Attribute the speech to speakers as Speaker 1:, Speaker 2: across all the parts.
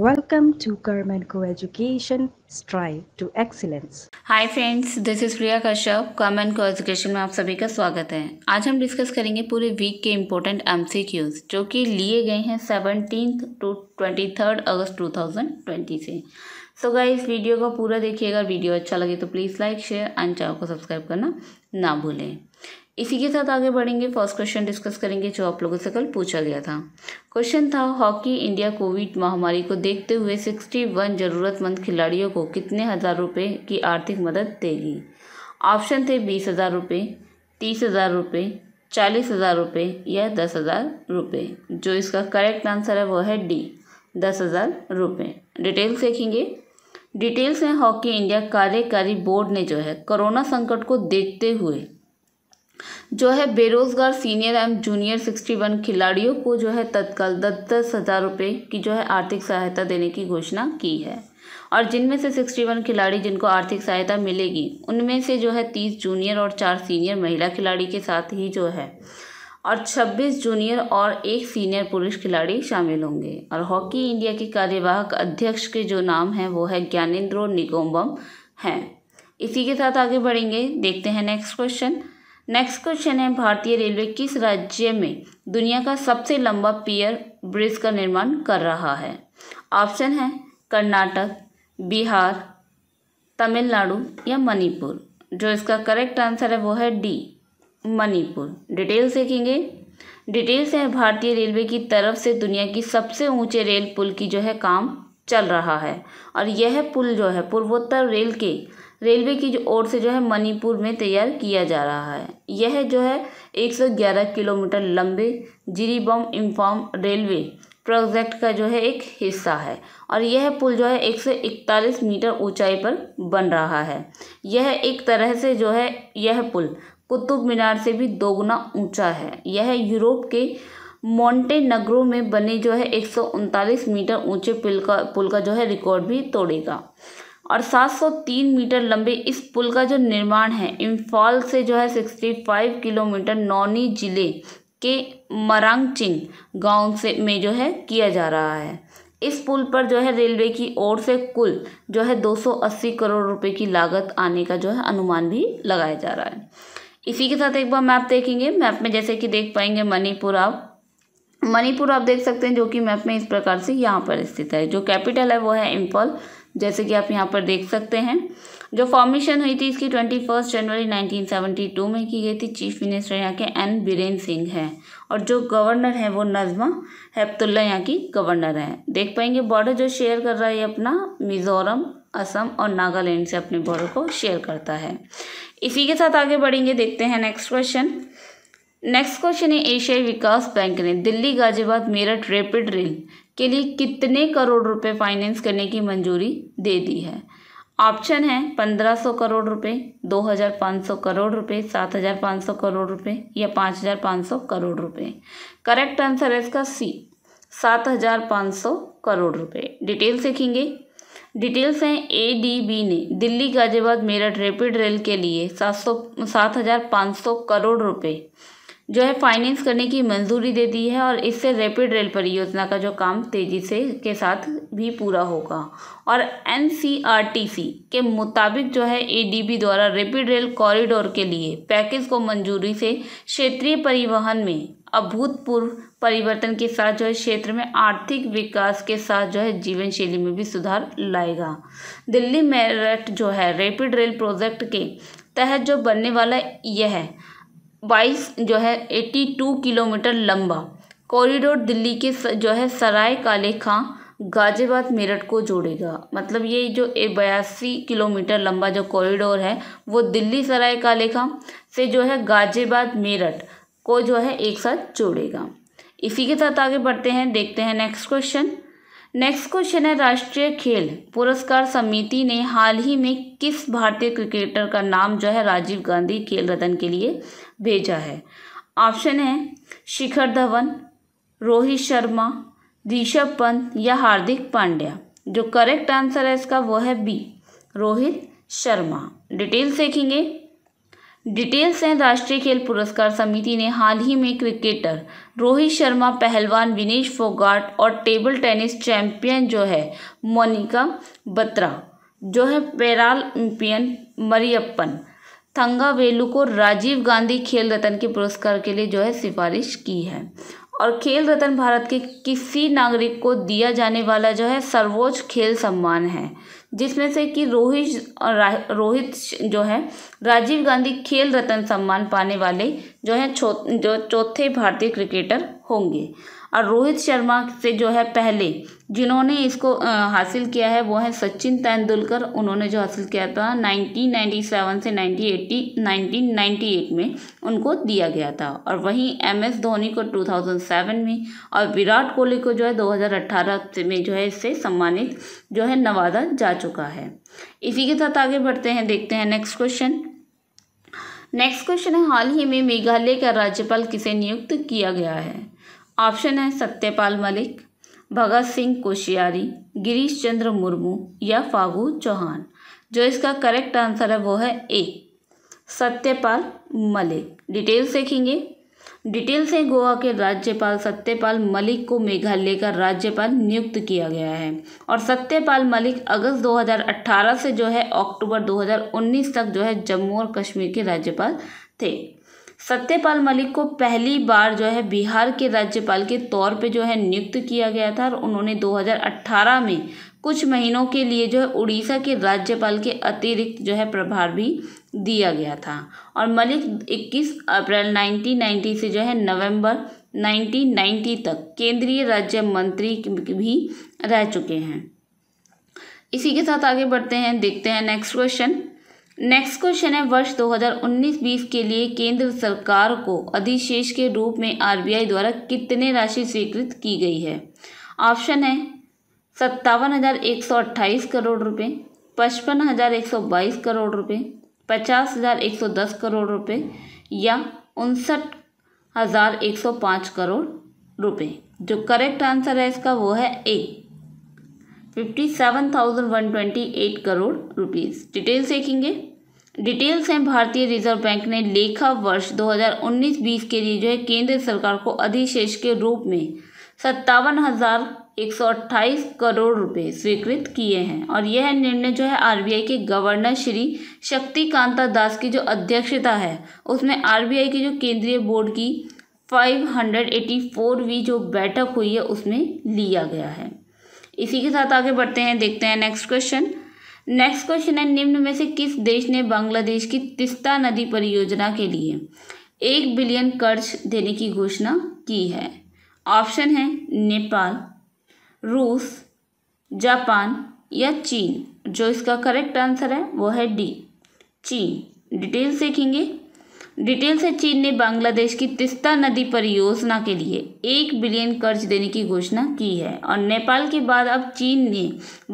Speaker 1: Welcome to Co Education Strive to Excellence. Hi friends, this is Priya Kashyap. Kashyap Co Education में आप सभी का स्वागत है आज हम डिस्कस करेंगे पूरे वीक के इम्पोर्टेंट एम जो कि लिए गए हैं seventeen to twenty third August two thousand twenty से सो so इस वीडियो को पूरा देखिएगा वीडियो अच्छा लगे तो please like share and channel को सब्सक्राइब करना ना भूलें इसी के साथ आगे बढ़ेंगे फर्स्ट क्वेश्चन डिस्कस करेंगे जो आप लोगों से कल पूछा गया था क्वेश्चन था हॉकी इंडिया कोविड महामारी को देखते हुए सिक्सटी वन ज़रूरतमंद खिलाड़ियों को कितने हज़ार रुपये की आर्थिक मदद देगी ऑप्शन थे बीस हज़ार रुपये तीस हज़ार रुपये चालीस हज़ार रुपये या दस हज़ार रुपये जो इसका करेक्ट आंसर है वो है डी दस हज़ार रुपये डिटेल्स देखेंगे डिटेल्स हैं हॉकी इंडिया कार्यकारी बोर्ड ने जो है कोरोना संकट को देखते हुए जो है बेरोज़गार senior and junior sixty one खिलाड़ियों को जो है तत्काल दस दस हज़ार रुपये की जो है आर्थिक सहायता देने की घोषणा की है और जिनमें से सिक्सटी वन खिलाड़ी जिनको आर्थिक सहायता मिलेगी उनमें से जो है तीस जूनियर और चार सीनियर महिला खिलाड़ी के साथ ही जो है और छब्बीस जूनियर और एक सीनियर पुरुष खिलाड़ी शामिल होंगे और हॉकी इंडिया के कार्यवाहक अध्यक्ष के जो नाम है वो है ज्ञानेन्द्रो निकोम्बम हैं इसी के साथ आगे बढ़ेंगे देखते हैं नेक्स्ट क्वेश्चन नेक्स्ट क्वेश्चन है भारतीय रेलवे किस राज्य में दुनिया का सबसे लंबा पियर ब्रिज का निर्माण कर रहा है ऑप्शन है कर्नाटक बिहार तमिलनाडु या मणिपुर जो इसका करेक्ट आंसर है वो है डी मणिपुर डिटेल्स देखेंगे डिटेल्स है भारतीय रेलवे की तरफ से दुनिया की सबसे ऊंचे रेल पुल की जो है काम चल रहा है और यह पुल जो है पूर्वोत्तर रेल के रेलवे की जो ओर से जो है मणिपुर में तैयार किया जा रहा है यह जो है 111 किलोमीटर लंबे जिरीबम इम्फॉम रेलवे प्रोजेक्ट का जो है एक हिस्सा है और यह पुल जो है 141 मीटर ऊंचाई पर बन रहा है यह एक तरह से जो है यह पुल कुतुब मीनार से भी दोगुना ऊंचा है यह यूरोप के मोंटे नगरों में बने जो है एक मीटर ऊंचे पुल का पुल का जो है रिकॉर्ड भी तोड़ेगा और 703 मीटर लंबे इस पुल का जो निर्माण है इम्फॉल से जो है 65 किलोमीटर नौनी जिले के मरांगचिंग गांव से में जो है किया जा रहा है इस पुल पर जो है रेलवे की ओर से कुल जो है 280 करोड़ रुपए की लागत आने का जो है अनुमान भी लगाया जा रहा है इसी के साथ एक बार मैप देखेंगे मैप में जैसे कि देख पाएंगे मणिपुर आप मणिपुर आप देख सकते हैं जो कि मैप में इस प्रकार से यहाँ पर स्थित है जो कैपिटल है वो है इम्फॉल जैसे कि आप यहाँ पर देख सकते हैं जो फॉर्मेशन हुई थी इसकी ट्वेंटी फर्स्ट जनवरी टू में की गई थी चीफ मिनिस्टर यहाँ के एन बीरेन सिंह है और जो गवर्नर है वो नजमा हेप्तुल्ला यहाँ की गवर्नर है देख पाएंगे बॉर्डर जो शेयर कर रहा है अपना मिजोरम असम और नागालैंड से अपने बॉर्डर को शेयर करता है इसी के साथ आगे बढ़ेंगे देखते हैं नेक्स्ट क्वेश्चन नेक्स्ट क्वेश्चन है एशियाई विकास बैंक ने दिल्ली गाजियाबाद मेरठ रेपिड रेल के लिए कितने करोड़ रुपए फाइनेंस करने की मंजूरी दे दी है ऑप्शन है पंद्रह सौ करोड़ रुपए सौ करोड़ रुपए सौ करोड़ रुपए या पाँच पाँच हज़ार सौ करोड़ रुपए करेक्ट आंसर है इसका सी सात हज़ार पाँच सौ करोड़ रुपए डिटेल्स देखेंगे डिटेल्स हैं ए डी बी ने दिल्ली गाजियाबाद मेरठ रैपिड रेल के लिए सात सौ सात हज़ार पाँच सौ करोड़ रुपए जो है फाइनेंस करने की मंजूरी दे दी है और इससे रैपिड रेल परियोजना का जो काम तेज़ी से के साथ भी पूरा होगा और एन के मुताबिक जो है ए द्वारा रैपिड रेल कॉरिडोर के लिए पैकेज को मंजूरी से क्षेत्रीय परिवहन में अभूतपूर्व परिवर्तन के साथ जो है क्षेत्र में आर्थिक विकास के साथ जो है जीवन शैली में भी सुधार लाएगा दिल्ली मेरठ जो है रैपिड रेल प्रोजेक्ट के तहत जो बनने वाला यह है बाईस जो है एट्टी टू किलोमीटर लंबा कॉरिडोर दिल्ली के जो है सराय काले खां गाजियाबाद मेरठ को जोड़ेगा मतलब ये जो बयासी किलोमीटर लंबा जो कॉरिडोर है वो दिल्ली सराय काले खां से जो है गाजियाबाद मेरठ को जो है एक साथ जोड़ेगा इसी के साथ आगे बढ़ते हैं देखते हैं नेक्स्ट क्वेश्चन नेक्स्ट क्वेश्चन है राष्ट्रीय खेल पुरस्कार समिति ने हाल ही में किस भारतीय क्रिकेटर का नाम जो है राजीव गांधी खेल रत्न के लिए भेजा है ऑप्शन है शिखर धवन रोहित शर्मा ऋषभ पंत या हार्दिक पांड्या जो करेक्ट आंसर है इसका वो है बी रोहित शर्मा डिटेल्स देखेंगे डिटेल्स हैं राष्ट्रीय खेल पुरस्कार समिति ने हाल ही में क्रिकेटर रोहित शर्मा पहलवान विनेश फोगाट और टेबल टेनिस चैंपियन जो है मोनिका बत्रा जो है पैरालंपियन मरियप्पन थंगा वेलू को राजीव गांधी खेल रत्न के पुरस्कार के लिए जो है सिफारिश की है और खेल रत्न भारत के किसी नागरिक को दिया जाने वाला जो है सर्वोच्च खेल सम्मान है जिसमें से कि रोहित रोहित जो है राजीव गांधी खेल रत्न सम्मान पाने वाले जो हैं जो चौथे भारतीय क्रिकेटर होंगे और रोहित शर्मा से जो है पहले जिन्होंने इसको हासिल किया है वो है सचिन तेंदुलकर उन्होंने जो हासिल किया था 1997 से 1980 1998 में उनको दिया गया था और वहीं एम एस धोनी को 2007 में और विराट कोहली को जो है 2018 में जो है इससे सम्मानित जो है नवाजा जा चुका है इसी के साथ आगे बढ़ते हैं देखते हैं नेक्स्ट क्वेश्चन नेक्स्ट क्वेश्चन है हाल ही में मेघालय का राज्यपाल किसे नियुक्त किया गया है ऑप्शन है सत्यपाल मलिक भगत सिंह कोशियारी गिरीश चंद्र मुर्मू या फागू चौहान जो इसका करेक्ट आंसर है वो है ए सत्यपाल मलिक डिटेल देखेंगे डिटेल से गोवा के राज्यपाल सत्यपाल मलिक को मेघालय का राज्यपाल नियुक्त किया गया है और सत्यपाल मलिक अगस्त 2018 से जो है अक्टूबर 2019 तक जो है जम्मू और कश्मीर के राज्यपाल थे सत्यपाल मलिक को पहली बार जो है बिहार के राज्यपाल के तौर पे जो है नियुक्त किया गया था और उन्होंने 2018 में कुछ महीनों के लिए जो है उड़ीसा के राज्यपाल के अतिरिक्त जो है प्रभार भी दिया गया था और मलिक 21 अप्रैल 1990 से जो है नवंबर 1990 तक केंद्रीय राज्य मंत्री भी रह चुके हैं इसी के साथ आगे बढ़ते हैं देखते हैं नेक्स्ट क्वेश्चन नेक्स्ट क्वेश्चन है वर्ष 2019-20 के लिए केंद्र सरकार को अधिशेष के रूप में आरबीआई द्वारा कितने राशि स्वीकृत की गई है ऑप्शन है सत्तावन हज़ार एक सौ अट्ठाईस करोड़ रुपए पचपन हज़ार एक सौ बाईस करोड़ रुपए पचास हज़ार एक सौ दस करोड़ रुपए या उनसठ हज़ार एक सौ पाँच करोड़ रुपए जो करेक्ट आंसर है इसका वो है A fifty seven thousand one twenty eight crore rupees details देखेंगे डिटेल्स हैं भारतीय रिजर्व बैंक ने लेखा वर्ष 2019-20 के लिए जो है केंद्र सरकार को अधिशेष के रूप में सत्तावन हज़ार एक सौ अट्ठाईस करोड़ रुपए स्वीकृत किए हैं और यह निर्णय जो है आरबीआई के गवर्नर श्री शक्तिकांता दास की जो अध्यक्षता है उसमें आरबीआई की जो केंद्रीय बोर्ड की 584वीं जो बैठक हुई है उसमें लिया गया है इसी के साथ आगे बढ़ते हैं देखते हैं नेक्स्ट क्वेश्चन नेक्स्ट क्वेश्चन है निम्न में से किस देश ने बांग्लादेश की तिस्ता नदी परियोजना के लिए एक बिलियन कर्ज देने की घोषणा की है ऑप्शन है नेपाल रूस जापान या चीन जो इसका करेक्ट आंसर है वो है डी चीन डिटेल्स देखेंगे डिटेल से चीन ने बांग्लादेश की तिस्ता नदी परियोजना के लिए एक बिलियन कर्ज देने की घोषणा की है और नेपाल के बाद अब चीन ने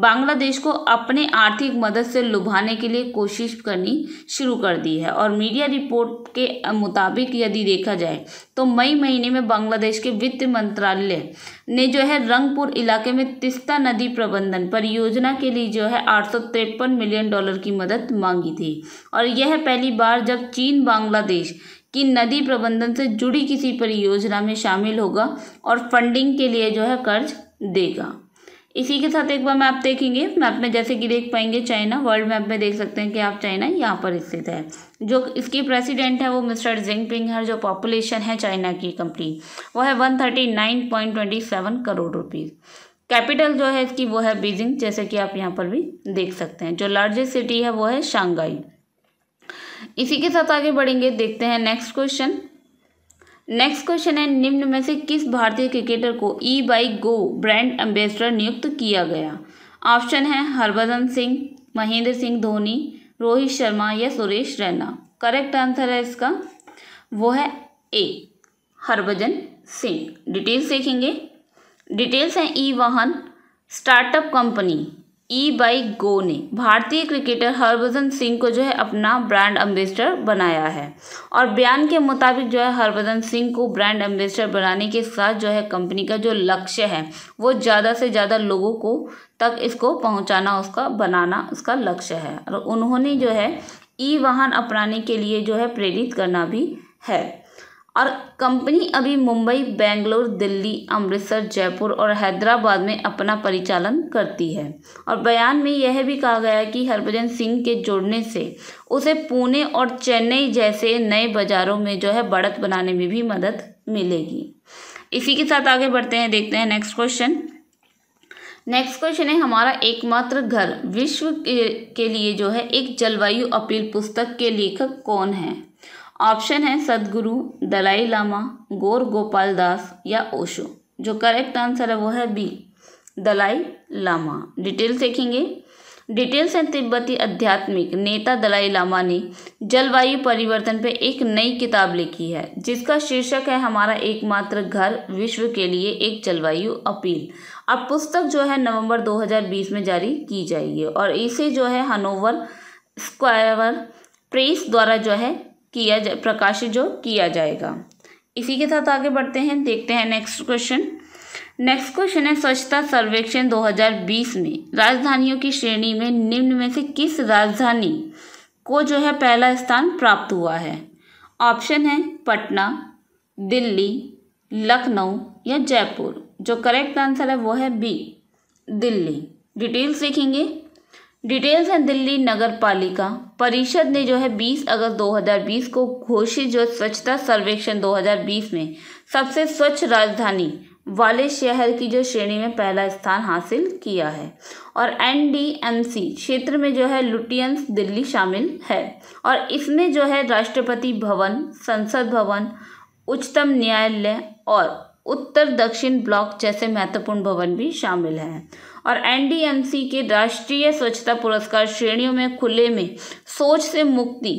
Speaker 1: बांग्लादेश को अपने आर्थिक मदद से लुभाने के लिए कोशिश करनी शुरू कर दी है और मीडिया रिपोर्ट के मुताबिक यदि देखा जाए तो मई महीने में बांग्लादेश के वित्त मंत्रालय ने जो है रंगपुर इलाके में तिस्ता नदी प्रबंधन परियोजना के लिए जो है आठ मिलियन डॉलर की मदद मांगी थी और यह पहली बार जब चीन बांग्लादेश की नदी प्रबंधन से जुड़ी किसी परियोजना में शामिल होगा और फंडिंग के लिए जो है कर्ज देगा इसी के साथ एक बार मैप देखेंगे मैप में जैसे कि देख पाएंगे चाइना वर्ल्ड मैप में देख सकते हैं कि आप चाइना यहाँ पर स्थित है जो इसकी प्रेसिडेंट है वो मिस्टर जिंगपिंग है जो पॉपुलेशन है चाइना की कंपनी वो है one thirty nine point twenty seven crore rupees capital जो है इसकी वो है बीजिंग जैसे कि आप यहाँ पर भी देख सकते हैं जो लार्जेस्ट सिटी है वो है शांघाई इसी के साथ आगे बढ़ेंगे देखते हैं नेक्स्ट क्वेश्चन नेक्स्ट क्वेश्चन है निम्न में से किस भारतीय क्रिकेटर को eBikeGo brand ambassador नियुक्त किया गया ऑप्शन है हरभजन सिंह महेंद्र सिंह धोनी रोहित शर्मा या सुरेश रैना करेक्ट आंसर है इसका वो है ए हरभजन सिंह डिटेल्स देखेंगे डिटेल्स हैं ई वाहन startup company eBikeGo ने भारतीय क्रिकेटर हरभजन सिंह को जो है अपना ब्रांड एम्बेसडर बनाया है और बयान के मुताबिक जो है हरभजन सिंह को ब्रांड एम्बेसडर बनाने के साथ जो है कंपनी का जो लक्ष्य है वो ज़्यादा से ज़्यादा लोगों को तक इसको पहुंचाना उसका बनाना उसका लक्ष्य है और उन्होंने जो है ई वाहन अपनाने के लिए जो है प्रेरित करना भी है और कंपनी अभी मुंबई बेंगलोर दिल्ली अमृतसर जयपुर और हैदराबाद में अपना परिचालन करती है और बयान में यह भी कहा गया कि हरभजन सिंह के जोड़ने से उसे पुणे और चेन्नई जैसे नए बाज़ारों में जो है बढ़त बनाने में भी मदद मिलेगी इसी के साथ आगे बढ़ते हैं देखते हैं नेक्स्ट क्वेश्चन नेक्स्ट क्वेश्चन है हमारा एकमात्र घर विश्व के लिए जो है एक जलवायु अपील पुस्तक के लेखक कौन है ऑप्शन है सदगुरु दलाई लामा गौर गोपाल दास या ओशो जो करेक्ट आंसर है वो है बी दलाई लामा डिटेल्स देखेंगे डिटेल्स हैं तिब्बती आध्यात्मिक नेता दलाई लामा ने जलवायु परिवर्तन पर एक नई किताब लिखी है जिसका शीर्षक है हमारा एकमात्र घर विश्व के लिए एक जलवायु अपील अब पुस्तक जो है नवंबर 2020 में जारी की जाएगी और इसे जो है हनोवर स्क्वायर प्रेस द्वारा जो है किया जा प्रकाशित जो किया जाएगा इसी के साथ आगे बढ़ते हैं देखते हैं नेक्स्ट क्वेश्चन नेक्स्ट क्वेश्चन है स्वच्छता सर्वेक्षण 2020 में राजधानियों की श्रेणी में निम्न में से किस राजधानी को जो है पहला स्थान प्राप्त हुआ है ऑप्शन है पटना दिल्ली लखनऊ या जयपुर जो करेक्ट आंसर है वो है बी दिल्ली डिटेल्स देखेंगे डिटेल्स हैं दिल्ली नगर पालिका परिषद ने जो है 20 अगस्त 2020 को घोषित जो स्वच्छता सर्वेक्षण 2020 में सबसे स्वच्छ राजधानी वाले शहर की जो श्रेणी में पहला स्थान हासिल किया है और एनडीएमसी क्षेत्र में जो है लुटियंस दिल्ली शामिल है और इसमें जो है राष्ट्रपति भवन संसद भवन उच्चतम न्यायालय और उत्तर दक्षिण ब्लॉक जैसे महत्वपूर्ण भवन भी शामिल हैं और एनडीएमसी के राष्ट्रीय स्वच्छता पुरस्कार श्रेणियों में खुले में सोच से मुक्ति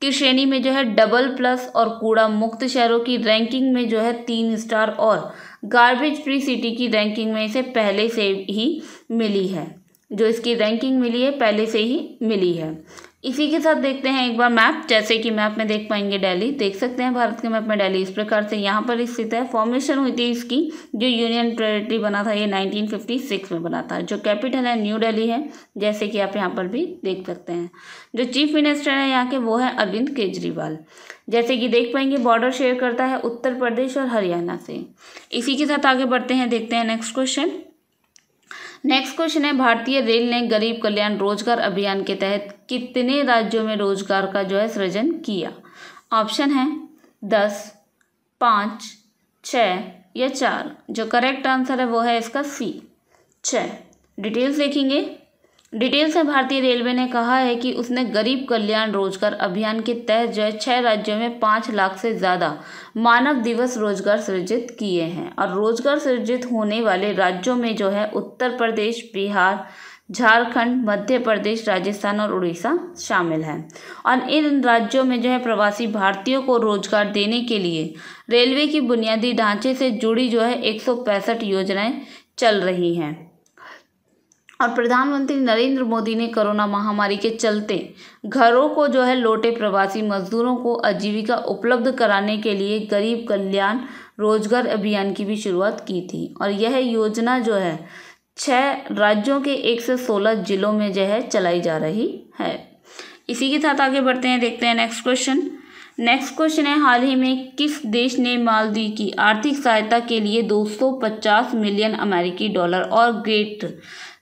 Speaker 1: की श्रेणी में जो है डबल प्लस और कूड़ा मुक्त शहरों की रैंकिंग में जो है तीन स्टार और गार्बेज फ्री सिटी की रैंकिंग में इसे पहले से ही मिली है जो इसकी रैंकिंग मिली है पहले से ही मिली है इसी के साथ देखते हैं एक बार मैप जैसे कि मैप में देख पाएंगे दिल्ली देख सकते हैं भारत के मैप में दिल्ली इस प्रकार से यहाँ पर स्थित है फॉर्मेशन हुई थी इसकी जो यूनियन टेरेटरी बना था ये 1956 में बना था जो कैपिटल है न्यू दिल्ली है जैसे कि आप यहाँ पर भी देख सकते हैं जो चीफ मिनिस्टर है यहाँ के वो है अरविंद केजरीवाल जैसे कि देख पाएंगे बॉर्डर शेयर करता है उत्तर प्रदेश और हरियाणा से इसी के साथ आगे बढ़ते हैं देखते हैं नेक्स्ट क्वेश्चन नेक्स्ट क्वेश्चन है भारतीय रेल ने गरीब कल्याण रोजगार अभियान के तहत कितने राज्यों में रोजगार का जो है सृजन किया ऑप्शन है दस पाँच छ या चार जो करेक्ट आंसर है वो है इसका सी छ डिटेल्स देखेंगे डिटेल से भारतीय रेलवे ने कहा है कि उसने गरीब कल्याण रोजगार अभियान के तहत जो है छः राज्यों में पाँच लाख से ज़्यादा मानव दिवस रोजगार सृजित किए हैं और रोजगार सृजित होने वाले राज्यों में जो है उत्तर प्रदेश बिहार झारखंड मध्य प्रदेश राजस्थान और उड़ीसा शामिल हैं और इन राज्यों में जो है प्रवासी भारतीयों को रोजगार देने के लिए रेलवे की बुनियादी ढांचे से जुड़ी जो है एक योजनाएं चल रही हैं और प्रधानमंत्री नरेंद्र मोदी ने कोरोना महामारी के चलते घरों को जो है लौटे प्रवासी मजदूरों को आजीविका उपलब्ध कराने के लिए गरीब कल्याण रोजगार अभियान की भी शुरुआत की थी और यह योजना जो है छः राज्यों के एक से सोलह जिलों में जो है चलाई जा रही है इसी के साथ आगे बढ़ते हैं देखते हैं नेक्स्ट क्वेश्चन नेक्स्ट क्वेश्चन है हाल ही में किस देश ने मालदीव की आर्थिक सहायता के लिए 250 मिलियन अमेरिकी डॉलर और ग्रेट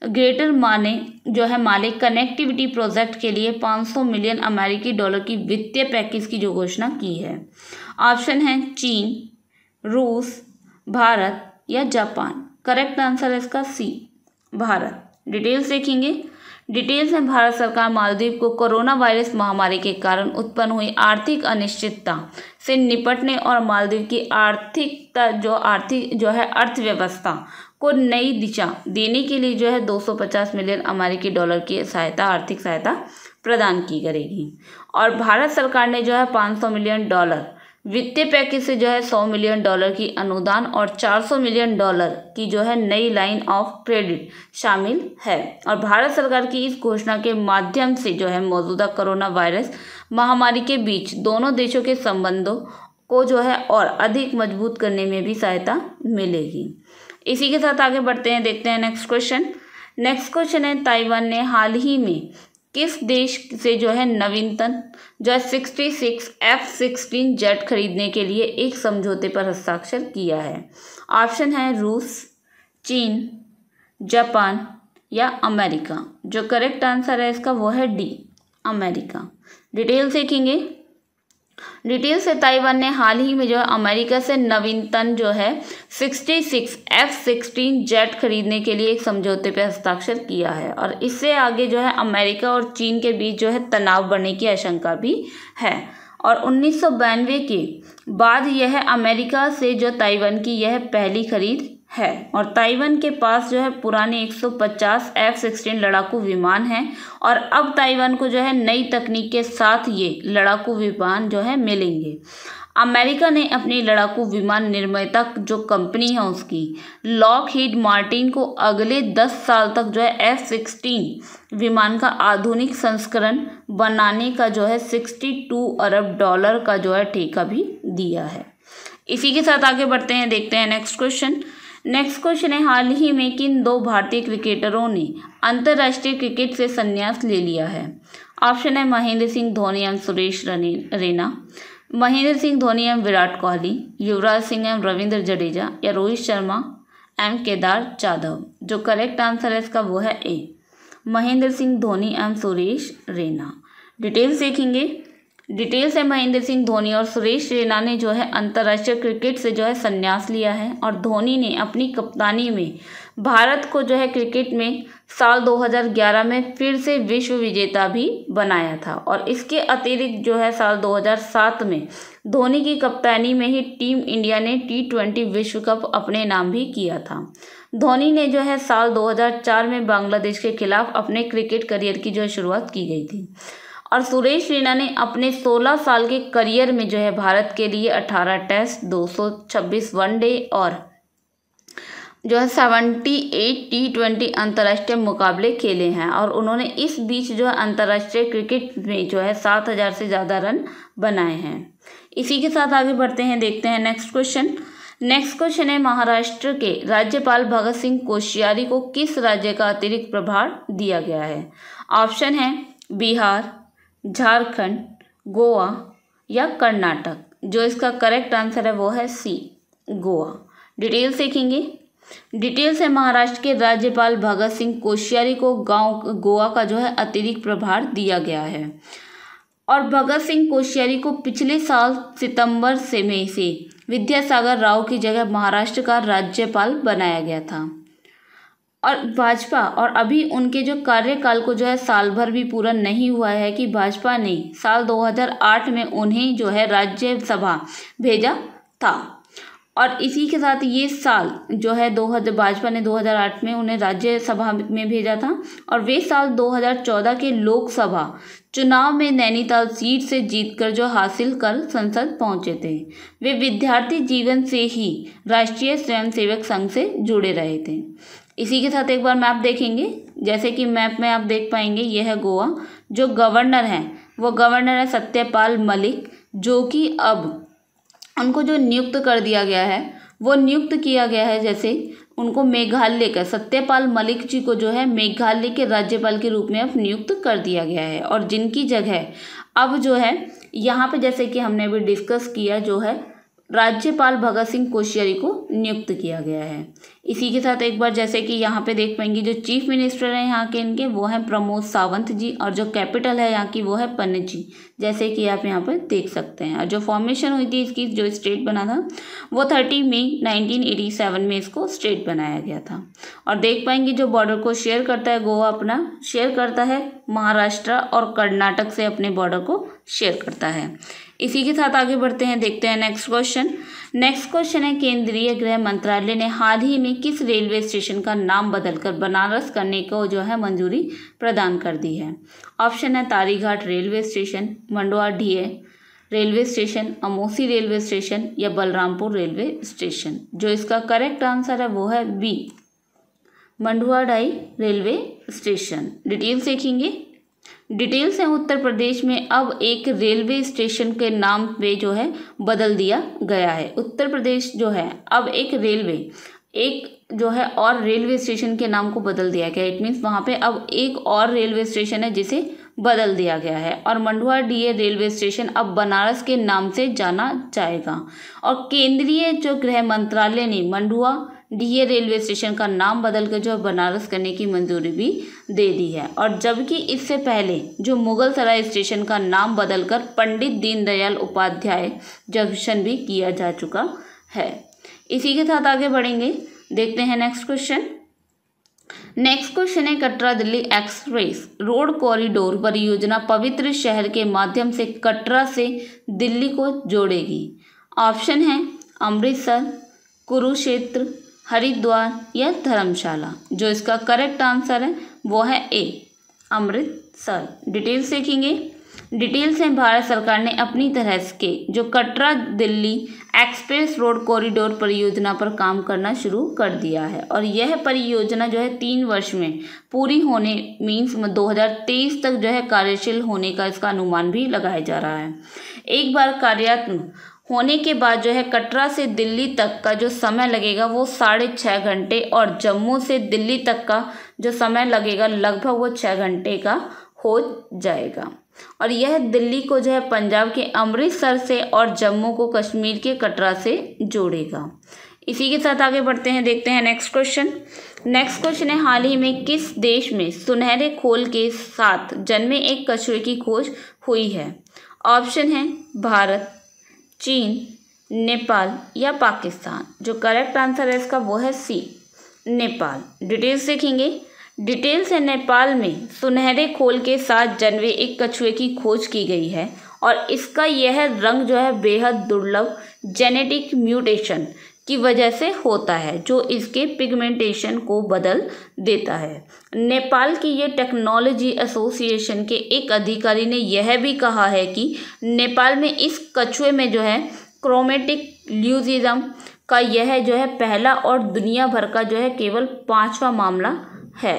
Speaker 1: ग्रेटर माने जो है माले कनेक्टिविटी प्रोजेक्ट के लिए 500 मिलियन अमेरिकी डॉलर की वित्तीय पैकेज की जो घोषणा की है ऑप्शन है चीन रूस भारत या जापान करेक्ट आंसर है इसका सी भारत डिटेल्स देखेंगे डिटेल्स में भारत सरकार मालदीव को कोरोना वायरस महामारी के कारण उत्पन्न हुई आर्थिक अनिश्चितता से निपटने और मालदीव की आर्थिकता जो आर्थिक जो है अर्थव्यवस्था को नई दिशा देने के लिए जो है 250 मिलियन अमेरिकी डॉलर की सहायता आर्थिक सहायता प्रदान की करेगी और भारत सरकार ने जो है 500 मिलियन डॉलर वित्तीय पैकेज से जो है 100 मिलियन डॉलर की अनुदान और 400 मिलियन डॉलर की जो है नई लाइन ऑफ क्रेडिट शामिल है और भारत सरकार की इस घोषणा के माध्यम से जो है मौजूदा कोरोना वायरस महामारी के बीच दोनों देशों के संबंधों को जो है और अधिक मजबूत करने में भी सहायता मिलेगी इसी के साथ आगे बढ़ते हैं देखते हैं नेक्स्ट क्वेश्चन नेक्स्ट क्वेश्चन है ताइवान ने हाल ही में किस देश से जो है नवीनतम जो है sixty six F sixteen jet खरीदने के लिए एक समझौते पर हस्ताक्षर किया है ऑप्शन है रूस चीन जापान या अमेरिका जो करेक्ट आंसर है इसका वो है डी अमेरिका डिटेल देखेंगे डिटेल से ताइवान ने हाल ही में जो है अमेरिका से नवीनतम जो है sixty six F sixteen jet खरीदने के लिए एक समझौते पर हस्ताक्षर किया है और इससे आगे जो है अमेरिका और चीन के बीच जो है तनाव बढ़ने की आशंका भी है और उन्नीस के बाद यह अमेरिका से जो ताइवान की यह पहली खरीद है और ताइवान के पास जो है पुराने 150 एफ सिक्सटीन लड़ाकू विमान हैं और अब ताइवान को जो है नई तकनीक के साथ ये लड़ाकू विमान जो है मिलेंगे अमेरिका ने अपनी लड़ाकू विमान निर्माता जो कंपनी है उसकी लॉक हीड मार्टिन को अगले दस साल तक जो है एफ सिक्सटीन विमान का आधुनिक संस्करण बनाने का जो है सिक्सटी टू अरब डॉलर का जो है ठेका भी दिया है इसी के साथ आगे बढ़ते हैं देखते हैं नेक्स्ट क्वेश्चन नेक्स्ट क्वेश्चन है हाल ही में किन दो भारतीय क्रिकेटरों ने अंतर्राष्ट्रीय क्रिकेट से संन्यास ले लिया है ऑप्शन है महेंद्र सिंह धोनी एवं सुरेश रैना महेंद्र सिंह धोनी एवं विराट कोहली युवराज सिंह एवं रविंद्र जडेजा या रोहित शर्मा एम केदार जाधव जो करेक्ट आंसर है इसका वो है ए महेंद्र सिंह धोनी एम सुरेश रैना डिटेल्स देखेंगे डिटेल से महेंद्र सिंह धोनी और सुरेश रैना ने जो है अंतर्राष्ट्रीय क्रिकेट से जो है संन्यास लिया है और धोनी ने अपनी कप्तानी में भारत को जो है क्रिकेट में साल 2011 में फिर से विश्व विजेता भी बनाया था और इसके अतिरिक्त जो है साल 2007 में धोनी की कप्तानी में ही टीम इंडिया ने टी ट्वेंटी विश्व कप अपने नाम भी किया था धोनी ने जो है साल 2004 में बांग्लादेश के खिलाफ अपने क्रिकेट करियर की जो है शुरुआत की गई थी और सुरेश रीना ने अपने 16 साल के करियर में जो है भारत के लिए 18 टेस्ट 226 वनडे और जो है सेवेंटी एट टी ट्वेंटी अंतर्राष्ट्रीय मुकाबले खेले हैं और उन्होंने इस बीच जो है अंतर्राष्ट्रीय क्रिकेट में जो है सात हज़ार से ज़्यादा रन बनाए हैं इसी के साथ आगे बढ़ते हैं देखते हैं नेक्स्ट क्वेश्चन नेक्स्ट क्वेश्चन है महाराष्ट्र के राज्यपाल भगत सिंह कोश्यारी को किस राज्य का अतिरिक्त प्रभार दिया गया है ऑप्शन है बिहार झारखंड गोवा या कर्नाटक जो इसका करेक्ट आंसर है वो है सी गोवा डिटेल देखेंगे डिटेल्स है महाराष्ट्र के राज्यपाल भगत सिंह कोश्यारी को गांव गोवा का जो है अतिरिक्त प्रभार दिया गया है और भगत सिंह कोश्यारी को पिछले साल सितंबर से में से विद्यासागर राव की जगह महाराष्ट्र का राज्यपाल बनाया गया था और भाजपा और अभी उनके जो कार्यकाल को जो है साल भर भी पूरा नहीं हुआ है कि भाजपा ने साल 2008 में उन्हें जो है राज्यसभा भेजा था और इसी के साथ ये साल जो है दो हज़ार भाजपा ने 2008 में उन्हें राज्यसभा में भेजा था और वे साल 2014 के लोकसभा चुनाव में नैनीताल सीट से जीतकर जो हासिल कर संसद पहुंचे थे वे विद्यार्थी जीवन से ही राष्ट्रीय स्वयंसेवक संघ से जुड़े रहे थे इसी के साथ एक बार मैप देखेंगे जैसे कि मैप में आप देख पाएंगे यह है गोवा जो गवर्नर हैं वो गवर्नर है सत्यपाल मलिक जो कि अब उनको जो नियुक्त कर दिया गया है वो नियुक्त किया गया है जैसे उनको मेघालय का सत्यपाल मलिक जी को जो है मेघालय के राज्यपाल के रूप में अब नियुक्त कर दिया गया है और जिनकी जगह अब जो है यहाँ पे जैसे कि हमने भी डिस्कस किया जो है राज्यपाल भगत सिंह कोश्यारी को नियुक्त किया गया है इसी के साथ एक बार जैसे कि यहाँ पे देख पाएंगे जो चीफ मिनिस्टर हैं यहाँ के इनके वो हैं प्रमोद सावंत जी और जो कैपिटल है यहाँ की वो है पन्न जी जैसे कि आप यहाँ पर देख सकते हैं और जो फॉर्मेशन हुई थी इसकी जो स्टेट बना था वो थर्टी मई नाइनटीन में इसको स्टेट बनाया गया था और देख पाएंगे जो बॉर्डर को शेयर करता है गोवा अपना शेयर करता है महाराष्ट्र और कर्नाटक से अपने बॉर्डर को शेयर करता है इसी के साथ आगे बढ़ते हैं देखते हैं नेक्स्ट क्वेश्चन नेक्स्ट क्वेश्चन है केंद्रीय गृह मंत्रालय ने हाल ही में किस रेलवे स्टेशन का नाम बदलकर बनारस करने को जो है मंजूरी प्रदान कर दी है ऑप्शन है Tarighat railway station Manduadih railway station Amausi railway station या बलरामपुर रेलवे स्टेशन जो इसका करेक्ट आंसर है वो है B Manduadih railway station details देखेंगे डिटेल्स हैं उत्तर प्रदेश में अब एक रेलवे स्टेशन के नाम पे जो है बदल दिया गया है उत्तर प्रदेश जो है अब एक रेलवे एक जो है और रेलवे स्टेशन के नाम को बदल दिया गया इट मीन्स वहाँ पे अब एक और रेलवे स्टेशन है जिसे बदल दिया गया है और मंडुआ डीए रेलवे स्टेशन अब बनारस के नाम से जाना जाएगा और केंद्रीय जो गृह मंत्रालय ने मंडुआ डीए रेलवे स्टेशन का नाम बदल कर जो बनारस करने की मंजूरी भी दे दी है और जबकि इससे पहले जो मुगल सराय स्टेशन का नाम बदलकर पंडित दीनदयाल उपाध्याय जंक्शन भी किया जा चुका है इसी के साथ आगे बढ़ेंगे देखते हैं नेक्स्ट क्वेश्चन नेक्स्ट क्वेश्चन है Katra Delhi express road corridor परियोजना पवित्र शहर के माध्यम से कटरा से दिल्ली को जोड़ेगी ऑप्शन है अमृतसर कुरुक्षेत्र हरिद्वार या धर्मशाला जो इसका करेक्ट आंसर है वो है ए अमृतसर डिटेल्स देखेंगे डिटेल्स में भारत सरकार ने अपनी तरह के जो Katra Delhi express road corridor परियोजना पर काम करना शुरू कर दिया है और यह परियोजना जो है तीन वर्ष में पूरी होने मीन्स 2023 तक जो है कार्यशील होने का इसका अनुमान भी लगाया जा रहा है एक बार कार्यात्मक होने के बाद जो है कटरा से दिल्ली तक का जो समय लगेगा वो साढ़े छः घंटे और जम्मू से दिल्ली तक का जो समय लगेगा लगभग वो छः घंटे का हो जाएगा और यह दिल्ली को जो है पंजाब के अमृतसर से और जम्मू को कश्मीर के कटरा से जोड़ेगा इसी के साथ आगे बढ़ते हैं देखते हैं नेक्स्ट क्वेश्चन नेक्स्ट क्वेश्चन है हाल ही में किस देश में सुनहरे खोल के साथ जन्मे एक कछुए की खोज हुई है ऑप्शन है भारत चीन नेपाल या पाकिस्तान जो करेक्ट आंसर है इसका वो है सी नेपाल डिटेल्स देखेंगे डिटेल्स है नेपाल में सुनहरे खोल के साथ जन्मे एक कछुए की खोज की गई है और इसका यह रंग जो है बेहद दुर्लभ जेनेटिक म्यूटेशन की वजह से होता है जो इसके पिगमेंटेशन को बदल देता है नेपाल की ये टेक्नोलॉजी एसोसिएशन के एक अधिकारी ने यह भी कहा है कि नेपाल में इस कछुए में जो है क्रोमेटिक ल्यूजिज्म का यह जो है पहला और दुनिया भर का जो है केवल पांचवा मामला है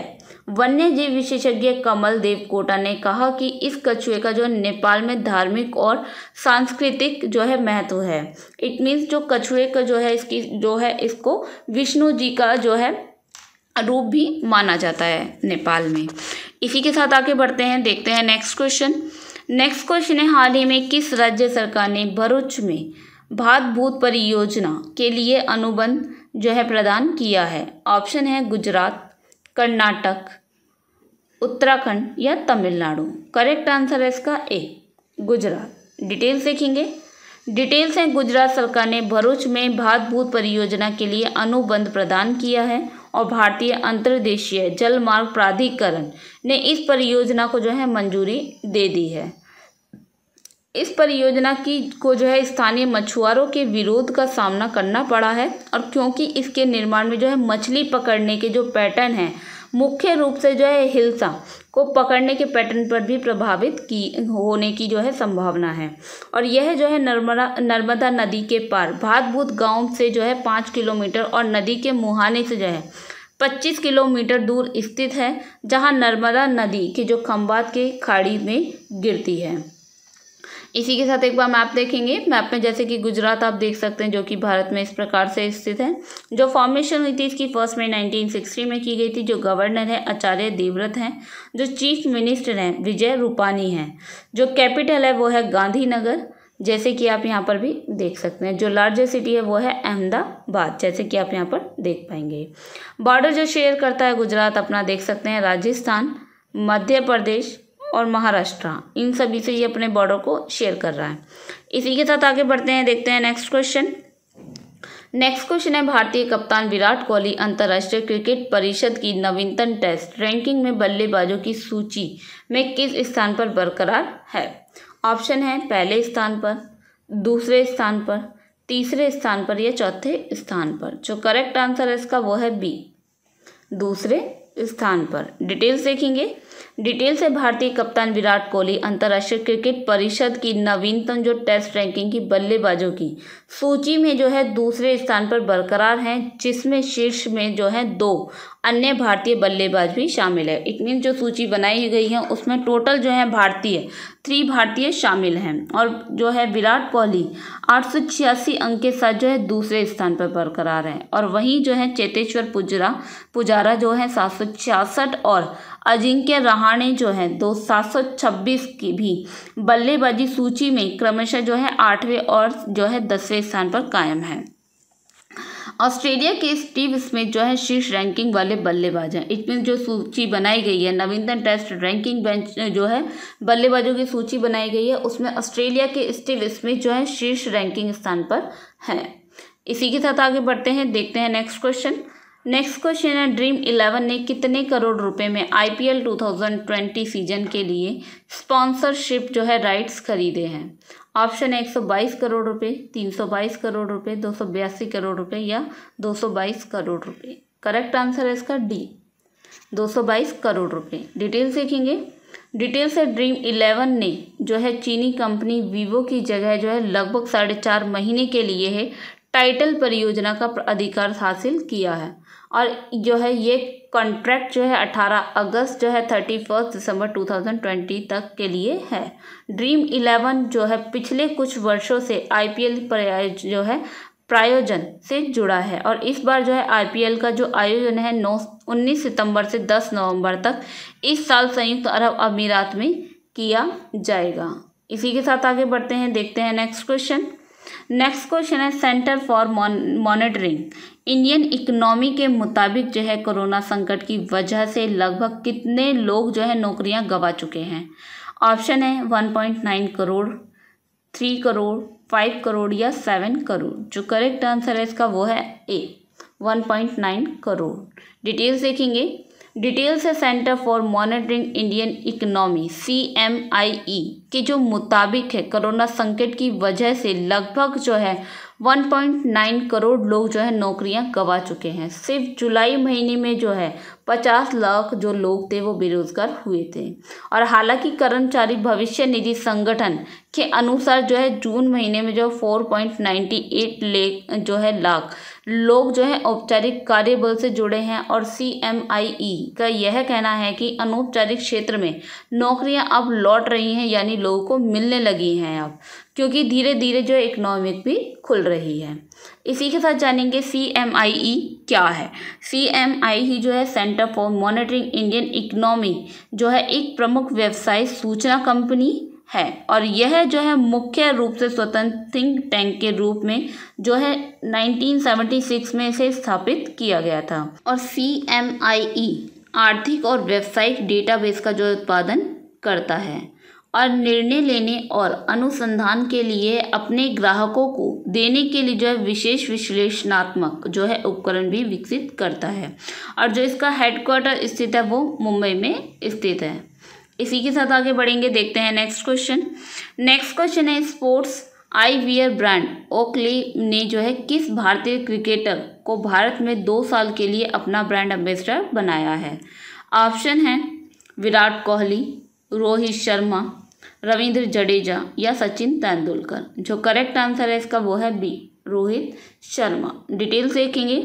Speaker 1: वन्य जीव विशेषज्ञ कमल देव कोटा ने कहा कि इस कछुए का जो नेपाल में धार्मिक और सांस्कृतिक जो है महत्व है इट मीन्स जो कछुए का जो है इसकी जो है इसको विष्णु जी का जो है रूप भी माना जाता है नेपाल में इसी के साथ आगे बढ़ते हैं देखते हैं नेक्स्ट क्वेश्चन नेक्स्ट क्वेश्चन है हाल ही में किस राज्य सरकार ने भरूच में भात भूत परियोजना के लिए अनुबंध जो है प्रदान किया है ऑप्शन है गुजरात कर्नाटक उत्तराखंड या तमिलनाडु करेक्ट आंसर है इसका ए गुजरात डिटेल्स देखेंगे डिटेल्स हैं गुजरात सरकार ने भरूच में भातभूत परियोजना के लिए अनुबंध प्रदान किया है और भारतीय अंतर्देशीय जलमार्ग प्राधिकरण ने इस परियोजना को जो है मंजूरी दे दी है इस परियोजना की को जो है स्थानीय मछुआरों के विरोध का सामना करना पड़ा है और क्योंकि इसके निर्माण में जो है मछली पकड़ने के जो पैटर्न हैं मुख्य रूप से जो है हिलसा को पकड़ने के पैटर्न पर भी प्रभावित की होने की जो है संभावना है और यह जो है नर्मदा नर्मदा नदी के पार भातभूत गांव से जो है पाँच किलोमीटर और नदी के मुहाने से जो है पच्चीस किलोमीटर दूर स्थित है जहां नर्मदा नदी की जो खम्बात के खाड़ी में गिरती है इसी के साथ एक बार मैप देखेंगे मैप में जैसे कि गुजरात आप देख सकते हैं जो कि भारत में इस प्रकार से स्थित है जो फॉर्मेशन हुई थी इसकी फर्स्ट में 1960 में की गई थी जो गवर्नर है आचार्य देवव्रत हैं जो चीफ मिनिस्टर हैं विजय रूपानी हैं जो कैपिटल है वो है गांधीनगर जैसे कि आप यहाँ पर भी देख सकते हैं जो लार्जेस्ट सिटी है वो है अहमदाबाद जैसे कि आप यहाँ पर देख पाएंगे बॉर्डर जो शेयर करता है गुजरात अपना देख सकते हैं राजस्थान मध्य प्रदेश और महाराष्ट्र इन सभी से ये अपने बॉर्डर को शेयर कर रहा है इसी के साथ आगे बढ़ते हैं देखते हैं नेक्स्ट क्वेश्चन नेक्स्ट क्वेश्चन है भारतीय कप्तान विराट कोहली अंतर्राष्ट्रीय क्रिकेट परिषद की नवीनतम टेस्ट रैंकिंग में बल्लेबाजों की सूची में किस स्थान पर बरकरार है ऑप्शन है पहले स्थान पर दूसरे स्थान पर तीसरे स्थान पर या चौथे स्थान पर जो करेक्ट आंसर है इसका वो है बी दूसरे स्थान पर डिटेल्स देखेंगे डिटेल से भारतीय कप्तान विराट कोहली अंतर्राष्ट्रीय क्रिकेट परिषद की नवीनतम जो टेस्ट रैंकिंग की बल्लेबाजों की सूची में जो है दूसरे स्थान पर बरकरार हैं जिसमें शीर्ष में जो है दो अन्य भारतीय बल्लेबाज भी शामिल है इट मीन जो सूची बनाई गई है उसमें टोटल जो है भारतीय थ्री भारतीय शामिल हैं और जो है विराट कोहली आठ अंक के साथ जो है दूसरे स्थान पर बरकरार हैं और वहीं जो है चेतेश्वर पुजरा पुजारा जो है सात और अजिंक्य रहाणे जो है दो सात सौ छब्बीस की भी बल्लेबाजी सूची में क्रमशः जो है आठवें और जो है दसवें स्थान पर कायम है ऑस्ट्रेलिया के स्टीव स्मिथ जो है शीर्ष रैंकिंग वाले बल्लेबाज हैं इसमें जो सूची बनाई गई है नवीनतम टेस्ट रैंकिंग बेंच जो है बल्लेबाजों की सूची बनाई गई है उसमें ऑस्ट्रेलिया के स्टीव स्मिथ जो है शीर्ष रैंकिंग स्थान पर है इसी के साथ आगे बढ़ते हैं देखते हैं नेक्स्ट क्वेश्चन नेक्स्ट क्वेश्चन है ड्रीम इलेवन ने कितने करोड़ रुपए में आईपीएल 2020 सीजन के लिए स्पॉन्सरशिप जो है राइट्स खरीदे हैं ऑप्शन है एक सौ बाईस करोड़ रुपए बाईस करोड़ रुपए दो सौ बयासी करोड़ रुपए या दो सौ बाईस करोड़ रुपए करेक्ट आंसर है इसका डी दो सौ बाईस करोड़ रुपए डिटेल देखेंगे डिटेल से ड्रीम इलेवन ने जो है चीनी कंपनी वीवो की जगह जो है लगभग साढ़े चार महीने के लिए है टाइटल परियोजना का अधिकार हासिल किया है और जो है ये कॉन्ट्रैक्ट जो है अठारह अगस्त जो है thirty first December two thousand twenty तक के लिए है ड्रीम इलेवन जो है पिछले कुछ वर्षों से आईपीएल पर जो है प्रायोजन से जुड़ा है और इस बार जो है आईपीएल का जो आयोजन है नौ उन्नीस सितंबर से दस नवंबर तक इस साल संयुक्त अरब अमीरात में किया जाएगा इसी के साथ आगे बढ़ते हैं देखते हैं नेक्स्ट क्वेश्चन नेक्स्ट क्वेश्चन है centre for monitoring Indian economy के मुताबिक जो है कोरोना संकट की वजह से लगभग कितने लोग जो है नौकरियां गवा चुके हैं ऑप्शन है one point nine crore three crore five crore या सेवन करोड़ जो करेक्ट आंसर है इसका वो है A one point nine crore details देखेंगे डिटेल्स है centre for monitoring Indian economy C M I E के जो मुताबिक है कोरोना संकट की वजह से लगभग जो है 1.9 करोड़ लोग जो है नौकरियां गंवा चुके हैं सिर्फ जुलाई महीने में जो है 50 लाख जो लोग थे वो बेरोजगार हुए थे और हालांकि कर्मचारी भविष्य निधि संगठन के अनुसार जो है जून महीने में जो 4.98 लेख जो है लाख लोग जो हैं औपचारिक कार्य बल से जुड़े हैं और सी एम आई ई का यह कहना है कि अनौपचारिक क्षेत्र में नौकरियां अब लौट रही हैं यानी लोगों को मिलने लगी हैं अब क्योंकि धीरे धीरे जो इकोनॉमिक भी खुल रही है इसी के साथ जानेंगे सी एम आई ई क्या है सी एम आई ही जो है centre for monitoring Indian economy जो है एक प्रमुख व्यवसाय सूचना कंपनी है और यह जो है मुख्य रूप से स्वतंत्र थिंक टैंक के रूप में जो है 1976 में इसे स्थापित किया गया था और सी एम आई ई आर्थिक और वेबसाइट डेटाबेस का जो उत्पादन करता है और निर्णय लेने और अनुसंधान के लिए अपने ग्राहकों को देने के लिए जो है विशेष विश्लेषणात्मक जो है उपकरण भी विकसित करता है और जो इसका हेडक्वार्टर स्थित है वो मुंबई में स्थित है इसी के साथ आगे बढ़ेंगे देखते हैं नेक्स्ट क्वेश्चन नेक्स्ट क्वेश्चन है sports eye wear brand Oakley ने जो है किस भारतीय क्रिकेटर को भारत में दो साल के लिए अपना ब्रांड एम्बेसडर बनाया है ऑप्शन है विराट कोहली रोहित शर्मा रविंद्र जडेजा या सचिन तेंदुलकर जो करेक्ट आंसर है इसका वो है बी रोहित शर्मा डिटेल्स देखेंगे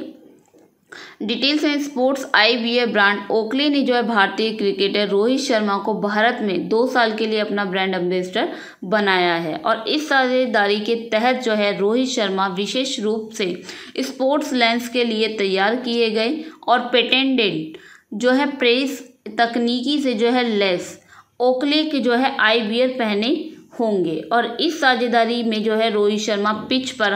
Speaker 1: डिटेल्स हैं sports eye eyewear brand Oakley ने जो है भारतीय क्रिकेटर रोहित शर्मा को भारत में दो साल के लिए अपना ब्रांड एम्बेसडर बनाया है और इस साझेदारी के तहत जो है रोहित शर्मा विशेष रूप से स्पोर्ट्स लेंस के लिए तैयार किए गए और पेटेंडेड जो है प्रेस तकनीकी से जो है लेस ओकले के जो है आई पहने होंगे और इस साझेदारी में जो है रोहित शर्मा पिच पर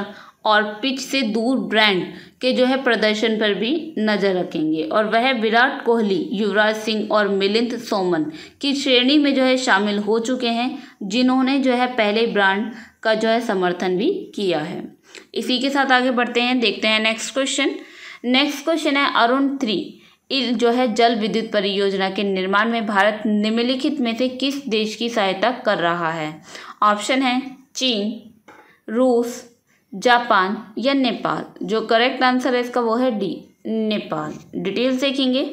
Speaker 1: और पिच से दूर ब्रांड के जो है प्रदर्शन पर भी नज़र रखेंगे और वह विराट कोहली युवराज सिंह और मिलिंद सोमन की श्रेणी में जो है शामिल हो चुके हैं जिन्होंने जो है पहले ब्रांड का जो है समर्थन भी किया है इसी के साथ आगे बढ़ते हैं देखते हैं नेक्स्ट क्वेश्चन नेक्स्ट क्वेश्चन है अरुण थ्री जो है जल विद्युत परियोजना के निर्माण में भारत निम्नलिखित में से किस देश की सहायता कर रहा है ऑप्शन है चीन रूस जापान या नेपाल जो करेक्ट आंसर है इसका वो है डी नेपाल डिटेल्स देखेंगे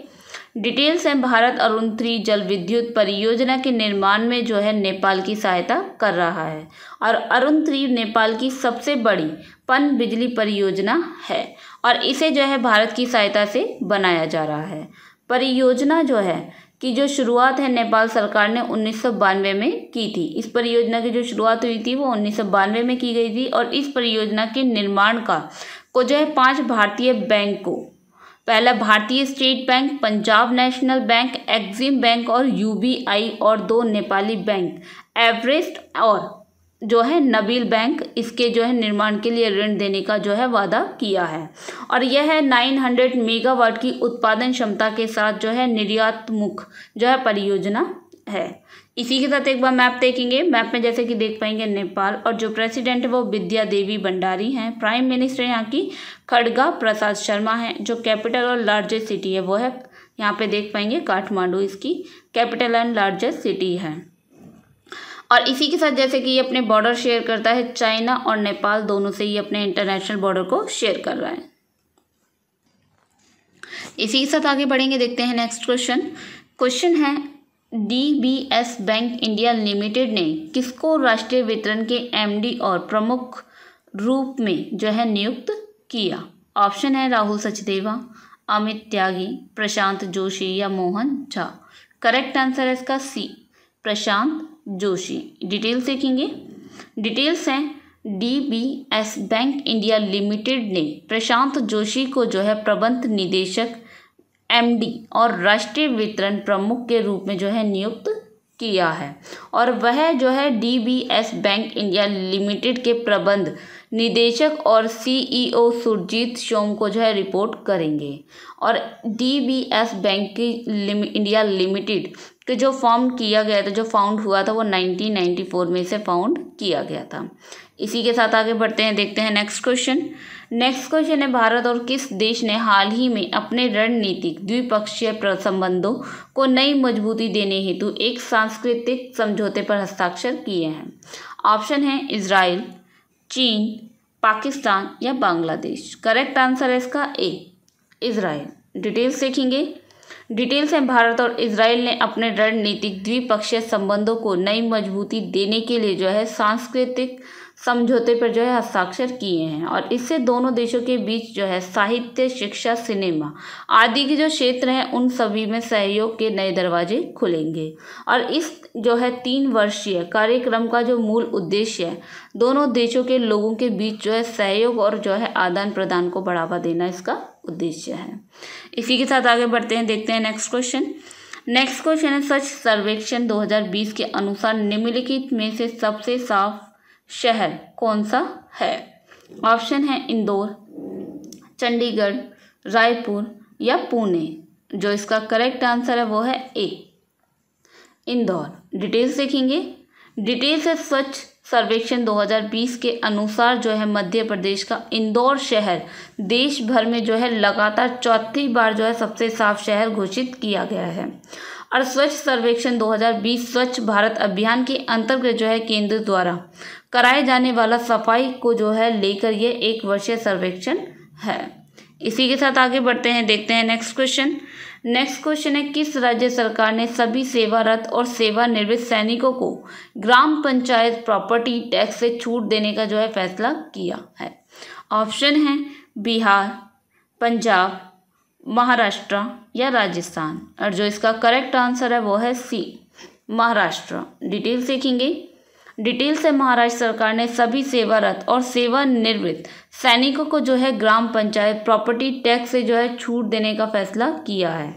Speaker 1: डिटेल्स हैं भारत अरुण थ्री जल विद्युत परियोजना के निर्माण में जो है नेपाल की सहायता कर रहा है और अरुण थ्री नेपाल की सबसे बड़ी पन बिजली परियोजना है और इसे जो है भारत की सहायता से बनाया जा रहा है परियोजना जो है की जो शुरुआत है नेपाल सरकार ने उन्नीस में की थी इस परियोजना की जो शुरुआत हुई थी वो उन्नीस में की गई थी और इस परियोजना के निर्माण का को जो है पाँच भारतीय बैंक को पहला भारतीय state bank Punjab national bank exim bank और यूबीआई और दो नेपाली बैंक एवरेस्ट और जो है नबील बैंक इसके जो है निर्माण के लिए ऋण देने का जो है वादा किया है और यह है नाइन हंड्रेड मेगावाट की उत्पादन क्षमता के साथ जो है निर्यातमुख जो है परियोजना है इसी के साथ एक बार मैप देखेंगे मैप में जैसे कि देख पाएंगे नेपाल और जो प्रेसिडेंट है वो विद्या देवी भंडारी हैं प्राइम मिनिस्टर यहाँ की खड़गा प्रसाद शर्मा हैं जो कैपिटल और लार्जेस्ट सिटी है वो है यहाँ पे देख पाएंगे काठमांडू इसकी कैपिटल एंड लार्जेस्ट सिटी है और इसी के साथ जैसे कि ये अपने बॉर्डर शेयर करता है चाइना और नेपाल दोनों से ये अपने इंटरनेशनल बॉर्डर को शेयर कर रहा है इसी के साथ आगे बढ़ेंगे देखते हैं नेक्स्ट क्वेश्चन क्वेश्चन है डीबीएस बैंक इंडिया लिमिटेड ने किसको राष्ट्रीय वितरण के एमडी और प्रमुख रूप में जो है नियुक्त किया ऑप्शन है राहुल सचदेवा अमित त्यागी प्रशांत जोशी या मोहन झा करेक्ट आंसर है इसका सी प्रशांत जोशी डिटेल्स देखेंगे डिटेल्स हैं D B S bank India limited ने प्रशांत जोशी को जो है प्रबंध निदेशक एमडी और राष्ट्रीय वितरण प्रमुख के रूप में जो है नियुक्त किया है और वह जो है D B S bank India limited के प्रबंध निदेशक और सीईओ e सुरजीत सोम को जो है रिपोर्ट करेंगे और डी बी एस बैंक की लिम, इंडिया लिमिटेड कि जो फॉर्म किया गया था जो फाउंड हुआ था वो 1994 में इसे फाउंड किया गया था इसी के साथ आगे बढ़ते हैं देखते हैं नेक्स्ट क्वेश्चन नेक्स्ट क्वेश्चन है भारत और किस देश ने हाल ही में अपने रणनीतिक द्विपक्षीय संबंधों को नई मजबूती देने हेतु एक सांस्कृतिक समझौते पर हस्ताक्षर किए हैं ऑप्शन है इसराइल चीन पाकिस्तान या बांग्लादेश करेक्ट आंसर है इसका ए इसराइल डिटेल्स देखेंगे डिटेल्स से भारत और इसराइल ने अपने रणनीतिक द्विपक्षीय संबंधों को नई मजबूती देने के लिए जो है सांस्कृतिक समझौते पर जो है हस्ताक्षर किए हैं और इससे दोनों देशों के बीच जो है साहित्य शिक्षा सिनेमा आदि के जो क्षेत्र हैं उन सभी में सहयोग के नए दरवाजे खुलेंगे और इस जो है तीन वर्षीय कार्यक्रम का जो मूल उद्देश्य है दोनों देशों के लोगों के बीच जो है सहयोग और जो है आदान प्रदान को बढ़ावा देना इसका उद्देश्य है इसी के साथ आगे बढ़ते हैं देखते हैं नेक्स्ट क्वेश्चन नेक्स्ट क्वेश्चन है स्वच्छ सर्वेक्षण 2020 के अनुसार निम्नलिखित में से सबसे साफ शहर कौन सा है ऑप्शन है इंदौर चंडीगढ़ रायपुर या पुणे जो इसका करेक्ट आंसर है वो है ए इंदौर डिटेल्स देखेंगे डिटेल्स है स्वच्छ सर्वेक्षण 2020 के अनुसार जो है मध्य प्रदेश का इंदौर शहर देश भर में जो है लगातार चौथी बार जो है सबसे साफ शहर घोषित किया गया है और स्वच्छ सर्वेक्षण 2020 स्वच्छ भारत अभियान के अंतर्गत जो है केंद्र द्वारा कराए जाने वाला सफाई को जो है लेकर यह एक वर्षीय सर्वेक्षण है इसी के साथ आगे बढ़ते हैं देखते हैं नेक्स्ट क्वेश्चन नेक्स्ट क्वेश्चन है किस राज्य सरकार ने सभी सेवारत और सेवानिवृत्त सैनिकों को ग्राम पंचायत प्रॉपर्टी टैक्स से छूट देने का जो है फैसला किया है ऑप्शन है बिहार पंजाब महाराष्ट्र या राजस्थान और जो इसका करेक्ट आंसर है वो है सी महाराष्ट्र डिटेल देखेंगे डिटेल से महाराष्ट्र सरकार ने सभी सेवारत और सेवानिवृत्त सैनिकों को जो है ग्राम पंचायत प्रॉपर्टी टैक्स से जो है छूट देने का फैसला किया है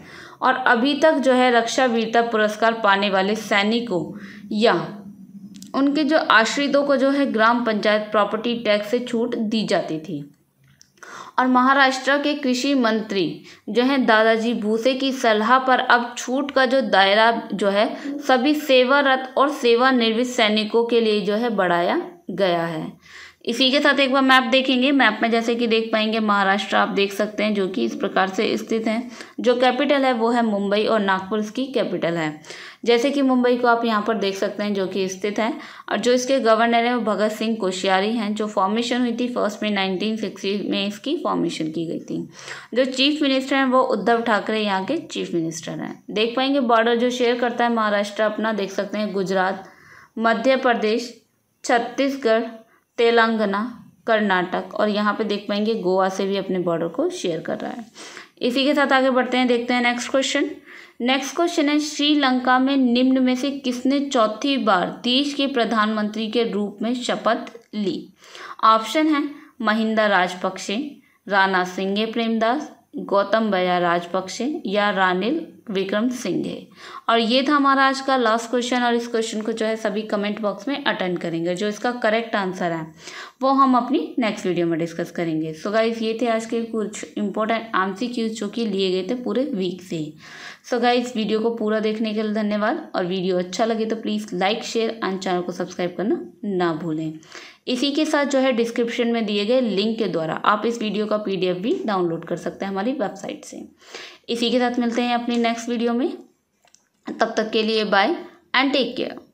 Speaker 1: और अभी तक जो है रक्षा वीरता पुरस्कार पाने वाले सैनिकों या उनके जो आश्रितों को जो है ग्राम पंचायत प्रॉपर्टी टैक्स से छूट दी जाती थी और महाराष्ट्र के कृषि मंत्री जो हैं दादाजी भूसे की सलाह पर अब छूट का जो दायरा जो है सभी सेवारत और सेवानिवृत्त सैनिकों के लिए जो है बढ़ाया गया है इसी के साथ एक बार मैप देखेंगे मैप में जैसे कि देख पाएंगे महाराष्ट्र आप देख सकते हैं जो कि इस प्रकार से स्थित हैं जो कैपिटल है वो है मुंबई और नागपुर इसकी कैपिटल है जैसे कि मुंबई को आप यहाँ पर देख सकते हैं जो कि स्थित है और जो इसके गवर्नर हैं वो भगत सिंह कोश्यारी हैं जो फॉर्मेशन हुई थी फर्स्ट में नाइनटीन सिक्सटी में इसकी फॉर्मेशन की गई थी जो चीफ मिनिस्टर हैं वो उद्धव ठाकरे यहाँ के चीफ मिनिस्टर हैं देख पाएंगे बॉर्डर जो शेयर करता है महाराष्ट्र अपना देख सकते हैं गुजरात मध्य प्रदेश छत्तीसगढ़ तेलंगाना कर्नाटक और यहाँ पे देख पाएंगे गोवा से भी अपने बॉर्डर को शेयर कर रहा है इसी के साथ आगे बढ़ते हैं देखते हैं नेक्स्ट क्वेश्चन नेक्स्ट क्वेश्चन है श्रीलंका में निम्न में से किसने चौथी बार देश के प्रधानमंत्री के रूप में शपथ ली ऑप्शन है महिंदा राजपक्षे राणा सिंह प्रेमदास गौतम बया राजपक्षे या रानिल विक्रम सिंह है और ये था हमारा आज का लास्ट क्वेश्चन और इस क्वेश्चन को जो है सभी कमेंट बॉक्स में अटेंड करेंगे जो इसका करेक्ट आंसर है वो हम अपनी नेक्स्ट वीडियो में डिस्कस करेंगे सो so गाइज ये थे आज के कुछ इंपॉर्टेंट आम क्यूज जो कि लिए गए थे पूरे वीक से सो गाइज वीडियो को पूरा देखने के लिए धन्यवाद और वीडियो अच्छा लगे तो please like share and channel को सब्सक्राइब करना ना भूलें इसी के साथ जो है डिस्क्रिप्शन में दिए गए लिंक के द्वारा आप इस वीडियो का पीडीएफ भी डाउनलोड कर सकते हैं हमारी वेबसाइट से इसी के साथ मिलते हैं अपनी नेक्स्ट वीडियो में तब तक के लिए बाय एंड टेक केयर